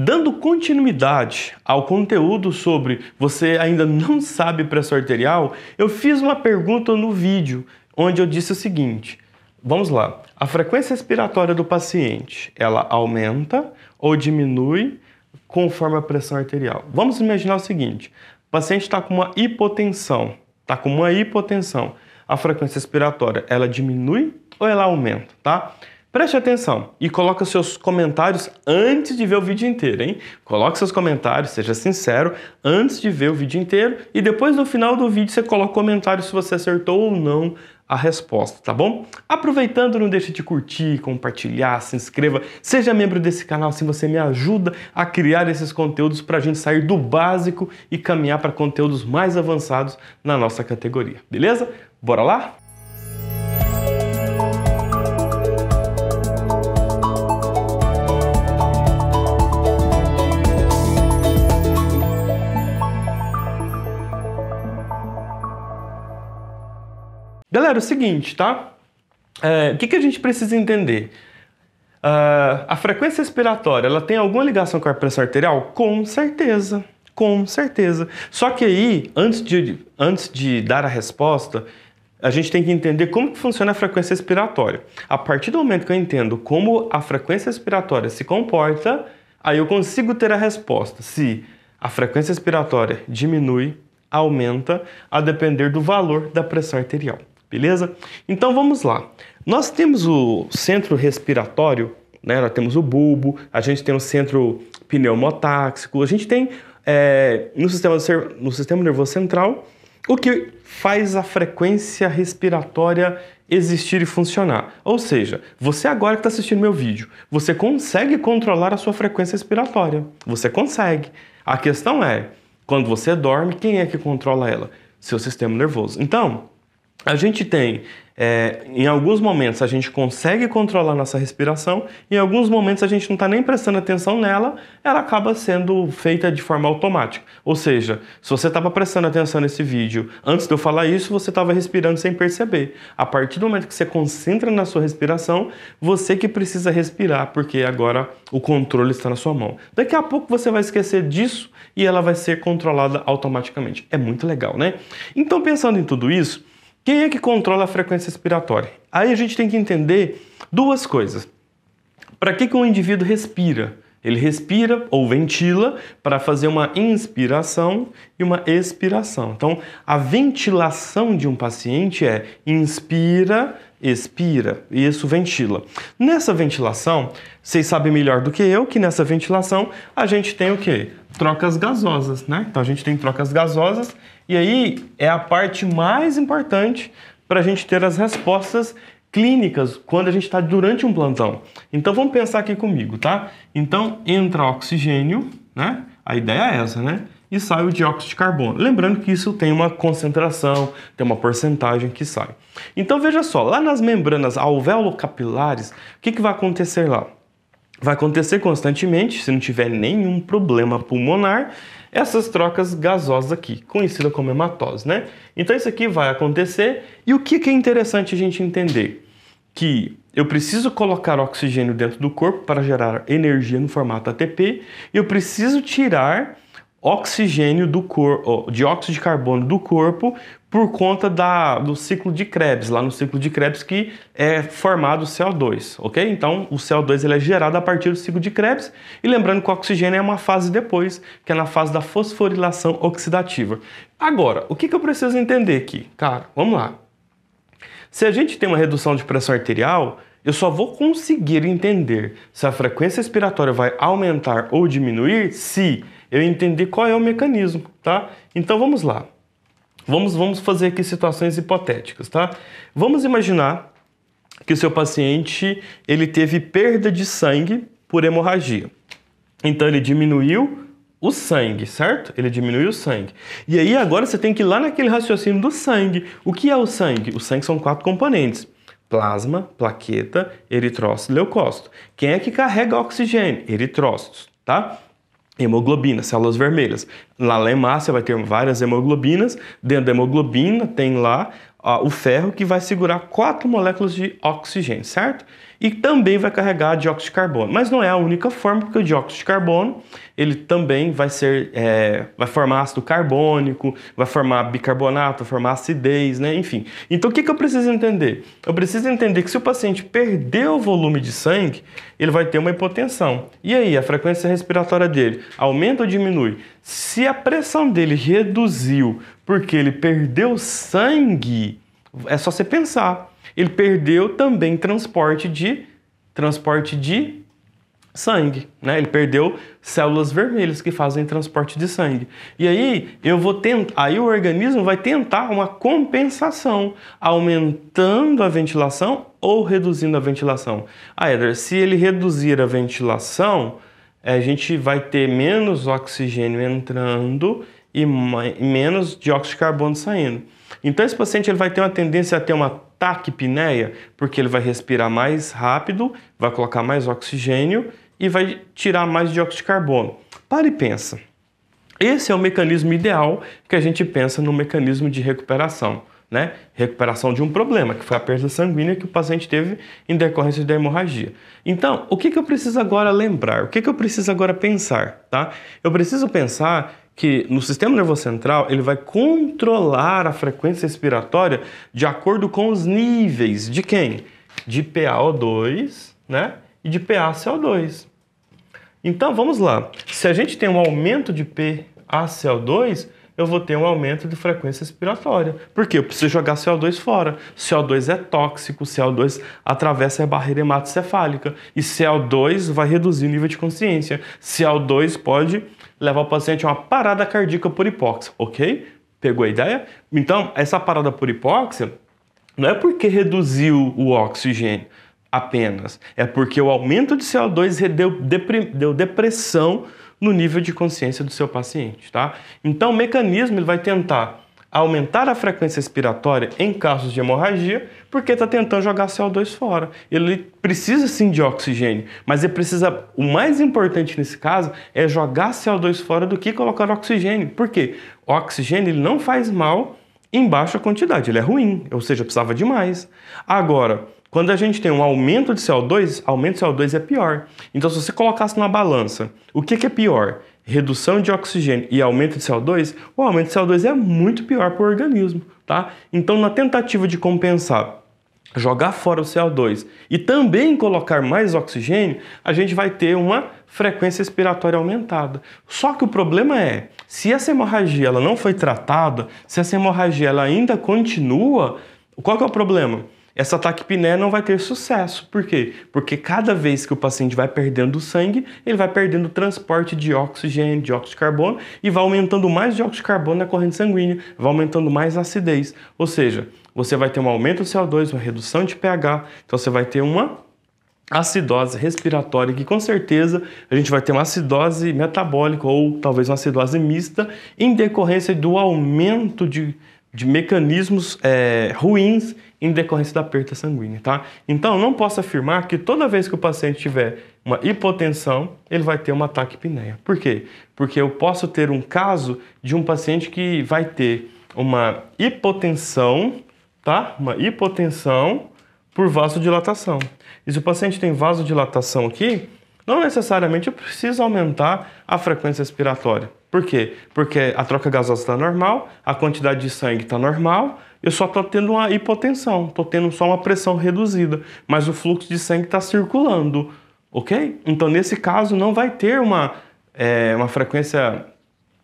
Dando continuidade ao conteúdo sobre você ainda não sabe pressão arterial, eu fiz uma pergunta no vídeo onde eu disse o seguinte: vamos lá, a frequência respiratória do paciente ela aumenta ou diminui conforme a pressão arterial? Vamos imaginar o seguinte: o paciente está com uma hipotensão, está com uma hipotensão, a frequência respiratória ela diminui ou ela aumenta, tá? Preste atenção e coloque seus comentários antes de ver o vídeo inteiro, hein? Coloque seus comentários, seja sincero, antes de ver o vídeo inteiro e depois no final do vídeo você coloca comentário se você acertou ou não a resposta, tá bom? Aproveitando, não deixe de curtir, compartilhar, se inscreva, seja membro desse canal se você me ajuda a criar esses conteúdos para a gente sair do básico e caminhar para conteúdos mais avançados na nossa categoria, beleza? Bora lá? Galera, é o seguinte, tá? É, o que, que a gente precisa entender? Uh, a frequência respiratória, ela tem alguma ligação com a pressão arterial? Com certeza, com certeza. Só que aí, antes de, antes de dar a resposta, a gente tem que entender como que funciona a frequência respiratória. A partir do momento que eu entendo como a frequência respiratória se comporta, aí eu consigo ter a resposta se a frequência respiratória diminui, aumenta, a depender do valor da pressão arterial beleza? Então vamos lá. Nós temos o centro respiratório, né? Nós temos o bulbo, a gente tem o centro pneumotáxico, a gente tem é, no, sistema no sistema nervoso central o que faz a frequência respiratória existir e funcionar. Ou seja, você agora que está assistindo meu vídeo, você consegue controlar a sua frequência respiratória. Você consegue. A questão é, quando você dorme, quem é que controla ela? Seu sistema nervoso. Então, a gente tem, é, em alguns momentos a gente consegue controlar nossa respiração, em alguns momentos a gente não está nem prestando atenção nela, ela acaba sendo feita de forma automática. Ou seja, se você estava prestando atenção nesse vídeo, antes de eu falar isso, você estava respirando sem perceber. A partir do momento que você concentra na sua respiração, você que precisa respirar, porque agora o controle está na sua mão. Daqui a pouco você vai esquecer disso e ela vai ser controlada automaticamente. É muito legal, né? Então, pensando em tudo isso, quem é que controla a frequência respiratória? Aí a gente tem que entender duas coisas. Para que, que um indivíduo respira? Ele respira ou ventila para fazer uma inspiração e uma expiração. Então, a ventilação de um paciente é inspira, expira e isso ventila. Nessa ventilação, vocês sabem melhor do que eu que nessa ventilação a gente tem o que? Trocas gasosas, né? Então a gente tem trocas gasosas e aí é a parte mais importante para a gente ter as respostas clínicas quando a gente está durante um plantão. Então vamos pensar aqui comigo, tá? Então entra oxigênio, né? A ideia é essa, né? E sai o dióxido de carbono. Lembrando que isso tem uma concentração, tem uma porcentagem que sai. Então veja só, lá nas membranas alvéolo-capilares, o que, que vai acontecer lá? vai acontecer constantemente, se não tiver nenhum problema pulmonar, essas trocas gasosas aqui, conhecida como hematose, né? Então isso aqui vai acontecer e o que, é interessante a gente entender? Que eu preciso colocar oxigênio dentro do corpo para gerar energia no formato ATP e eu preciso tirar oxigênio do corpo, dióxido de carbono do corpo por conta da, do ciclo de Krebs, lá no ciclo de Krebs que é formado o CO2, ok? Então o CO2 ele é gerado a partir do ciclo de Krebs e lembrando que o oxigênio é uma fase depois, que é na fase da fosforilação oxidativa. Agora, o que, que eu preciso entender aqui? Cara, vamos lá. Se a gente tem uma redução de pressão arterial, eu só vou conseguir entender se a frequência respiratória vai aumentar ou diminuir se eu entender qual é o mecanismo, tá? Então vamos lá. Vamos, vamos fazer aqui situações hipotéticas, tá? Vamos imaginar que o seu paciente ele teve perda de sangue por hemorragia. Então ele diminuiu o sangue, certo? Ele diminuiu o sangue. E aí agora você tem que ir lá naquele raciocínio do sangue. O que é o sangue? O sangue são quatro componentes: plasma, plaqueta, eritrócito e leucócito. Quem é que carrega oxigênio? Eritrócitos, tá? hemoglobina, células vermelhas. Na lemácia vai ter várias hemoglobinas, dentro da hemoglobina tem lá o ferro que vai segurar quatro moléculas de oxigênio, certo? E também vai carregar dióxido de carbono. Mas não é a única forma, porque o dióxido de carbono ele também vai ser, é, vai formar ácido carbônico, vai formar bicarbonato, vai formar acidez, né? Enfim. Então o que, que eu preciso entender? Eu preciso entender que se o paciente perdeu o volume de sangue, ele vai ter uma hipotensão. E aí, a frequência respiratória dele aumenta ou diminui? Se a pressão dele reduziu porque ele perdeu sangue, é só você pensar. Ele perdeu também transporte de transporte de sangue, né? Ele perdeu células vermelhas que fazem transporte de sangue. E aí eu vou tentar, aí o organismo vai tentar uma compensação, aumentando a ventilação ou reduzindo a ventilação. Ah, Edgar, se ele reduzir a ventilação, a gente vai ter menos oxigênio entrando e menos dióxido de carbono saindo. Então esse paciente ele vai ter uma tendência a ter uma taquipneia, porque ele vai respirar mais rápido, vai colocar mais oxigênio e vai tirar mais dióxido de carbono. Para e pensa. Esse é o mecanismo ideal que a gente pensa no mecanismo de recuperação, né? Recuperação de um problema, que foi a perda sanguínea que o paciente teve em decorrência da hemorragia. Então, o que, que eu preciso agora lembrar? O que, que eu preciso agora pensar, tá? Eu preciso pensar que no sistema nervoso central ele vai controlar a frequência respiratória de acordo com os níveis de quem? De PaO2, né? E de PaCO2. Então vamos lá. Se a gente tem um aumento de PaCO2, eu vou ter um aumento de frequência respiratória. Por quê? Eu preciso jogar CO2 fora. CO2 é tóxico, CO2 atravessa a barreira hematocefálica e CO2 vai reduzir o nível de consciência. CO2 pode levar o paciente a uma parada cardíaca por hipóxia, ok? Pegou a ideia? Então, essa parada por hipóxia não é porque reduziu o oxigênio apenas, é porque o aumento de CO2 deu, deu depressão no nível de consciência do seu paciente, tá? Então, o mecanismo ele vai tentar aumentar a frequência respiratória em casos de hemorragia, porque está tentando jogar CO2 fora. Ele precisa sim de oxigênio, mas ele precisa. O mais importante nesse caso é jogar CO2 fora do que colocar oxigênio. Por quê? O oxigênio ele não faz mal em baixa quantidade, ele é ruim, ou seja, precisava de mais. Agora, quando a gente tem um aumento de CO2, aumento de CO2 é pior. Então, se você colocasse na balança, o que, que é pior? redução de oxigênio e aumento de CO2, o aumento de CO2 é muito pior para o organismo, tá? Então, na tentativa de compensar jogar fora o CO2 e também colocar mais oxigênio, a gente vai ter uma frequência respiratória aumentada. Só que o problema é, se essa hemorragia ela não foi tratada, se essa hemorragia ela ainda continua, qual que é o problema? essa taquipneia não vai ter sucesso. Por quê? Porque cada vez que o paciente vai perdendo sangue, ele vai perdendo transporte de oxigênio, óxido de carbono e vai aumentando mais dióxido de carbono na corrente sanguínea, vai aumentando mais acidez. Ou seja, você vai ter um aumento do CO2, uma redução de pH, então você vai ter uma acidose respiratória, que com certeza a gente vai ter uma acidose metabólica ou talvez uma acidose mista em decorrência do aumento de de mecanismos é, ruins em decorrência da perda sanguínea, tá? Então, não posso afirmar que toda vez que o paciente tiver uma hipotensão, ele vai ter um ataque taquipneia. Por quê? Porque eu posso ter um caso de um paciente que vai ter uma hipotensão, tá? Uma hipotensão por vasodilatação. E se o paciente tem vasodilatação aqui, não necessariamente eu preciso aumentar a frequência respiratória. Por quê? Porque a troca gasosa está normal, a quantidade de sangue está normal, eu só estou tendo uma hipotensão, estou tendo só uma pressão reduzida, mas o fluxo de sangue está circulando, ok? Então, nesse caso, não vai ter uma, é, uma frequência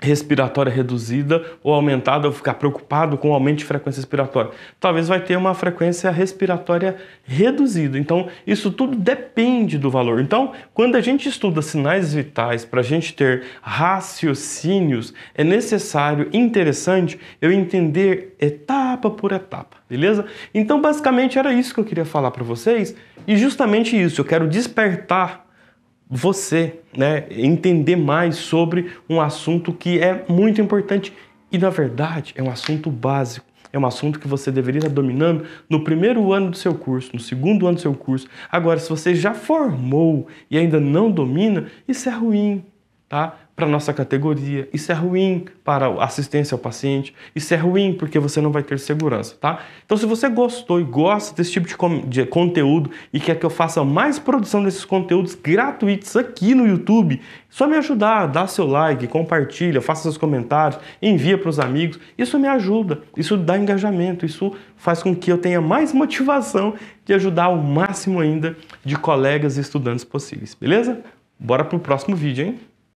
respiratória reduzida ou aumentada, ou ficar preocupado com o aumento de frequência respiratória. Talvez vai ter uma frequência respiratória reduzida. Então, isso tudo depende do valor. Então, quando a gente estuda sinais vitais para a gente ter raciocínios, é necessário, interessante, eu entender etapa por etapa, beleza? Então, basicamente era isso que eu queria falar para vocês e justamente isso, eu quero despertar você né, entender mais sobre um assunto que é muito importante e, na verdade, é um assunto básico. É um assunto que você deveria estar dominando no primeiro ano do seu curso, no segundo ano do seu curso. Agora, se você já formou e ainda não domina, isso é ruim, tá? para a nossa categoria, isso é ruim para assistência ao paciente, isso é ruim porque você não vai ter segurança, tá? Então, se você gostou e gosta desse tipo de, de conteúdo e quer que eu faça mais produção desses conteúdos gratuitos aqui no YouTube, só me ajudar, dá seu like, compartilha, faça seus comentários, envia para os amigos, isso me ajuda, isso dá engajamento, isso faz com que eu tenha mais motivação de ajudar o máximo ainda de colegas e estudantes possíveis, beleza? Bora pro próximo vídeo, hein?